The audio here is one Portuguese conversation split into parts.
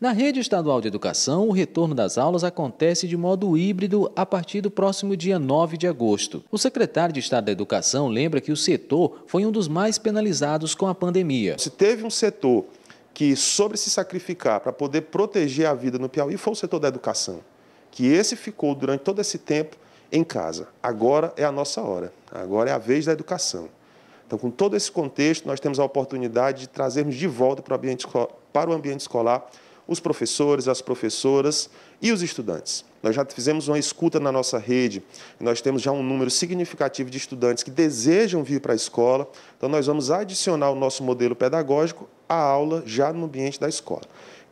Na rede estadual de educação, o retorno das aulas acontece de modo híbrido a partir do próximo dia 9 de agosto. O secretário de Estado da Educação lembra que o setor foi um dos mais penalizados com a pandemia. Se teve um setor que sobre se sacrificar para poder proteger a vida no Piauí foi o setor da educação, que esse ficou durante todo esse tempo em casa. Agora é a nossa hora, agora é a vez da educação. Então, com todo esse contexto, nós temos a oportunidade de trazermos de volta para o ambiente escolar, para o ambiente escolar os professores, as professoras e os estudantes. Nós já fizemos uma escuta na nossa rede, nós temos já um número significativo de estudantes que desejam vir para a escola, então nós vamos adicionar o nosso modelo pedagógico à aula já no ambiente da escola.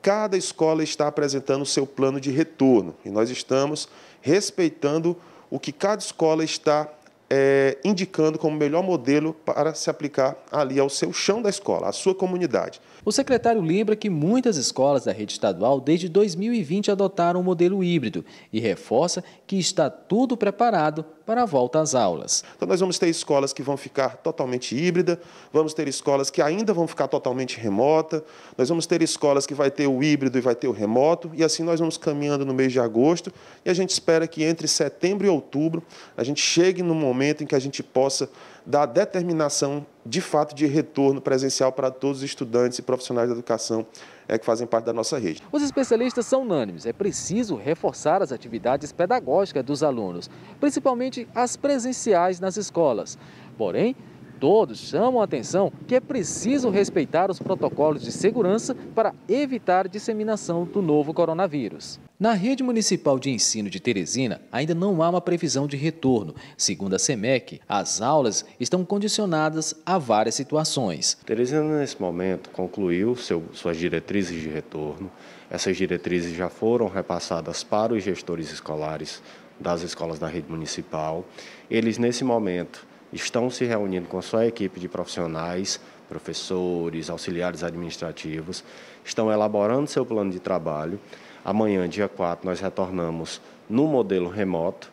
Cada escola está apresentando o seu plano de retorno e nós estamos respeitando o que cada escola está é, indicando como melhor modelo para se aplicar ali ao seu chão da escola, à sua comunidade. O secretário lembra que muitas escolas da rede estadual desde 2020 adotaram o um modelo híbrido e reforça que está tudo preparado para a volta às aulas. Então nós vamos ter escolas que vão ficar totalmente híbrida, vamos ter escolas que ainda vão ficar totalmente remota, nós vamos ter escolas que vai ter o híbrido e vai ter o remoto, e assim nós vamos caminhando no mês de agosto, e a gente espera que entre setembro e outubro a gente chegue no momento momento em que a gente possa dar determinação de fato de retorno presencial para todos os estudantes e profissionais da educação é, que fazem parte da nossa rede. Os especialistas são unânimes, é preciso reforçar as atividades pedagógicas dos alunos, principalmente as presenciais nas escolas. Porém, Todos chamam a atenção que é preciso respeitar os protocolos de segurança para evitar disseminação do novo coronavírus. Na rede municipal de ensino de Teresina, ainda não há uma previsão de retorno. Segundo a SEMEC, as aulas estão condicionadas a várias situações. Teresina, nesse momento, concluiu seu, suas diretrizes de retorno. Essas diretrizes já foram repassadas para os gestores escolares das escolas da rede municipal. Eles, nesse momento, estão se reunindo com sua equipe de profissionais, professores, auxiliares administrativos, estão elaborando seu plano de trabalho. Amanhã, dia 4, nós retornamos no modelo remoto.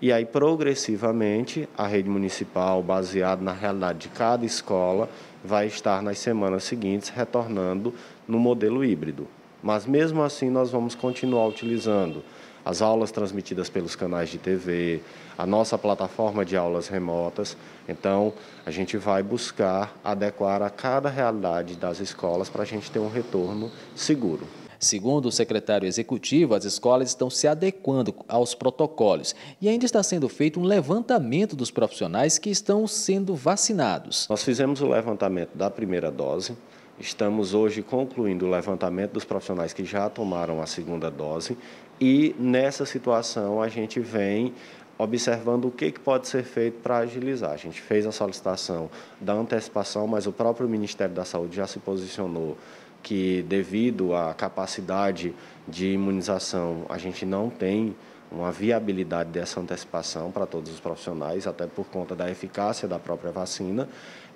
E aí, progressivamente, a rede municipal, baseada na realidade de cada escola, vai estar nas semanas seguintes retornando no modelo híbrido. Mas, mesmo assim, nós vamos continuar utilizando as aulas transmitidas pelos canais de TV, a nossa plataforma de aulas remotas. Então, a gente vai buscar adequar a cada realidade das escolas para a gente ter um retorno seguro. Segundo o secretário executivo, as escolas estão se adequando aos protocolos e ainda está sendo feito um levantamento dos profissionais que estão sendo vacinados. Nós fizemos o levantamento da primeira dose, Estamos hoje concluindo o levantamento dos profissionais que já tomaram a segunda dose e nessa situação a gente vem observando o que, que pode ser feito para agilizar. A gente fez a solicitação da antecipação, mas o próprio Ministério da Saúde já se posicionou que devido à capacidade de imunização a gente não tem uma viabilidade dessa antecipação para todos os profissionais, até por conta da eficácia da própria vacina.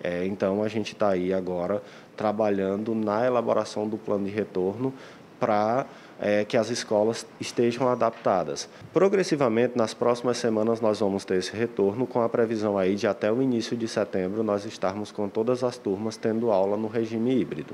É, então, a gente está aí agora trabalhando na elaboração do plano de retorno para é, que as escolas estejam adaptadas. Progressivamente, nas próximas semanas, nós vamos ter esse retorno, com a previsão aí de até o início de setembro nós estarmos com todas as turmas tendo aula no regime híbrido.